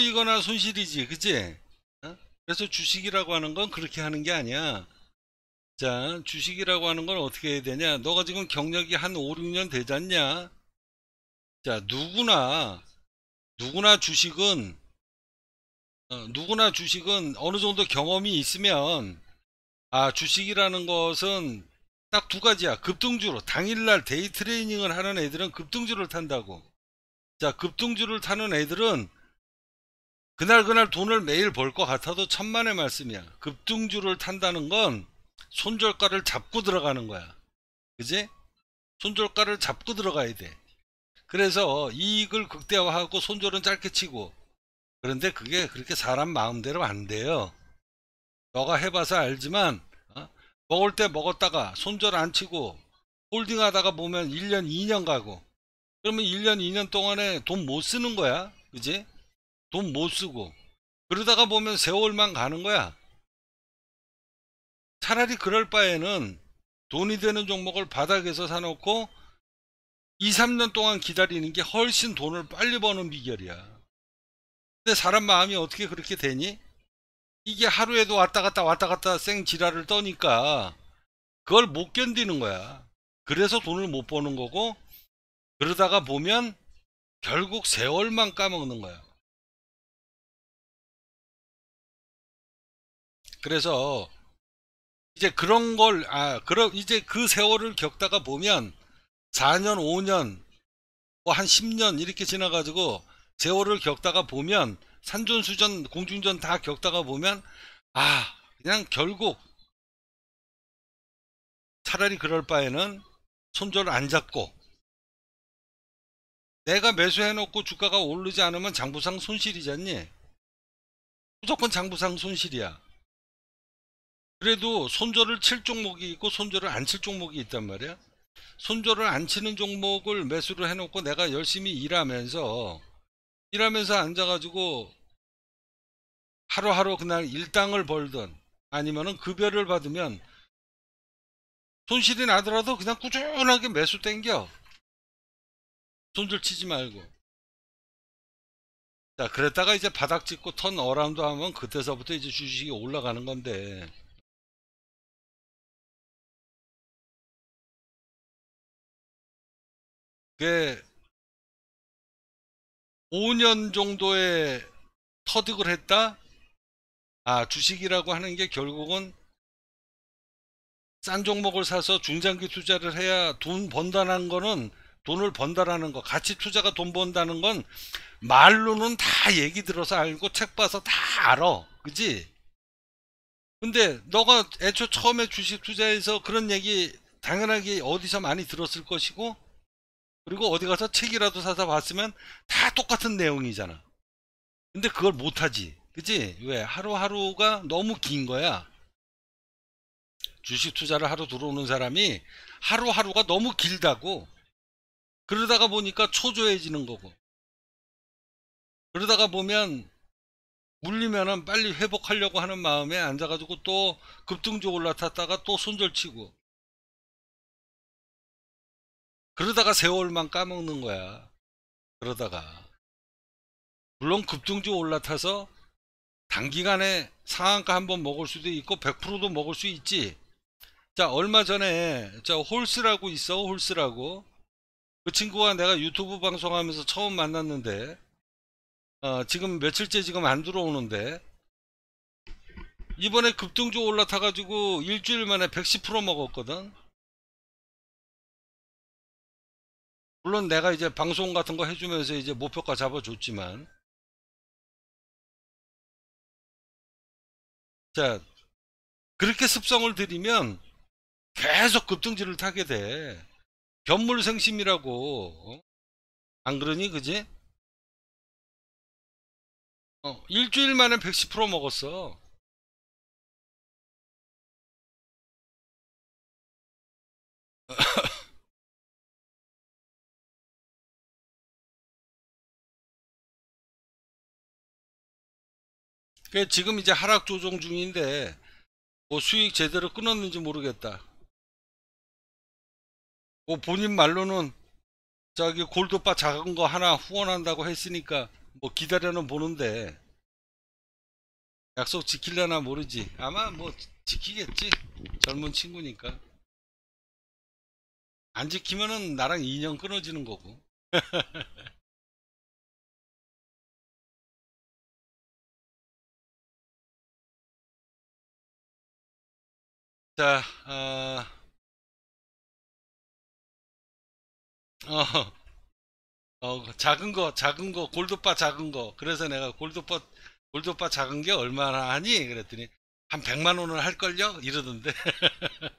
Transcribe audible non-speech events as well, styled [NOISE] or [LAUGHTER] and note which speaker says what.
Speaker 1: 이거나 손실이지 그치 어? 그래서 주식이라고 하는 건 그렇게 하는 게 아니야 자 주식이라고 하는 건 어떻게 해야 되냐 너가 지금 경력이 한 5, 6년 되지않냐자 누구나 누구나 주식은 어, 누구나 주식은 어느 정도 경험이 있으면 아 주식이라는 것은 딱 두 가지야 급등주로 당일날 데이 트레이닝을 하는 애들은 급등주를 탄다고 자 급등주를 타는 애들은 그날 그날 돈을 매일 벌 것 같아도 천만의 말씀이야. 급등주를 탄다는 건 손절가를 잡고 들어가는 거야. 그지? 손절가를 잡고 들어가야 돼. 그래서 이익을 극대화하고 손절은 짧게 치고 그런데 그게 그렇게 사람 마음대로 안 돼요. 너가 해봐서 알지만 어? 먹을 때 먹었다가 손절 안 치고 홀딩하다가 보면 1년 2년 가고 그러면 1년 2년 동안에 돈 못 쓰는 거야. 그지? 돈못 쓰고 그러다가 보면 세월만 가는 거야. 차라리 그럴 바에는 돈이 되는 종목을 바닥에서 사놓고 2, 3년 동안 기다리는 게 훨씬 돈을 빨리 버는 비결이야. 근데 사람 마음이 어떻게 그렇게 되니? 이게 하루에도 왔다 갔다 왔다 갔다 생지랄을 떠니까 그걸 못 견디는 거야. 그래서 돈을 못 버는 거고 그러다가 보면 결국 세월만 까먹는 거야.
Speaker 2: 그래서
Speaker 1: 이제 그런 걸, 아, 그럼 이제 그 세월을 겪다가 보면 4년, 5년, 뭐한 10년 이렇게 지나가지고 세월을 겪다가 보면 산전, 수전, 공중전 다 겪다가 보면 아, 그냥 결국 차라리 그럴 바에는 손절 안 잡고
Speaker 2: 내가 매수해놓고 주가가 오르지 않으면 장부상 손실이잖니.
Speaker 1: 무조건 장부상 손실이야. 그래도 손절을 칠 종목이 있고 손절을 안 칠 종목이 있단 말이야. 손절을 안 치는 종목을 매수를 해놓고 내가 열심히 일하면서 일하면서 앉아가지고 하루하루 그날 일당을 벌던 아니면은 급여를 받으면 손실이 나더라도 그냥 꾸준하게 매수 땡겨. 손절 치지 말고. 자, 그랬다가 이제 바닥 찍고 턴 어라운드 하면 그때서부터 이제 주식이 올라가는 건데.
Speaker 2: 그게 5년 정도의
Speaker 1: 터득을 했다? 아, 주식이라고 하는 게 결국은 싼 종목을 사서 중장기 투자를 해야 돈 번다는 거는 돈을 번다라는 거, 가치 투자가 돈 번다는 건 말로는 다 얘기 들어서 알고 책 봐서 다 알아. 그지? 근데 너가 애초 처음에 주식 투자에서 그런 얘기 당연하게 어디서 많이 들었을 것이고 그리고 어디 가서 책이라도 사서 봤으면 다 똑같은 내용이잖아. 근데 그걸 못하지. 그치 왜? 하루하루가 너무 긴 거야. 주식 투자를 하러 들어오는 사람이 하루하루가 너무 길다고. 그러다가 보니까 초조해지는 거고. 그러다가 보면 물리면은 빨리 회복하려고 하는 마음에 앉아가지고 또급등적으로 올라탔다가 또 손절치고 그러다가 세월만 까먹는 거야. 그러다가. 물론 급등주 올라타서 단기간에 상한가 한번 먹을 수도 있고 100%도 먹을 수 있지. 자 얼마 전에 저 홀스라고 있어 홀스라고 그친구가 내가 유튜브 방송하면서 처음 만났는데 어, 지금 며칠째 지금 안 들어오는데 이번에 급등주 올라타 가지고
Speaker 2: 일주일 만에 110% 먹었거든 물론 내가 이제 방송 같은 거 해주면서 이제 목표가 잡아줬지만 자 그렇게 습성을 들이면 계속 급등지를 타게 돼 견물생심이라고 어? 안 그러니 그지? 어, 일주일 만에 110% 먹었어 그러 그러니까 지금 이제 하락 조정 중인데 뭐 수익 제대로
Speaker 1: 끊었는지 모르겠다. 뭐 본인 말로는 자기 골드바 작은 거 하나 후원한다고 했으니까 뭐 기다려는 보는데 약속 지킬려나 모르지. 아마 뭐 지키겠지. 젊은 친구니까. 안 지키면은 나랑 인연
Speaker 2: 끊어지는 거고. [LAUGHS] 자, 어,
Speaker 1: 어, 어, 작은 거, 작은 거, 골드바 작은 거. 그래서 내가 골드바, 골드바 작은 게 얼마나 하니? 그랬더니, 한 100만 원을 할걸요? 이러던데.
Speaker 2: [LAUGHS]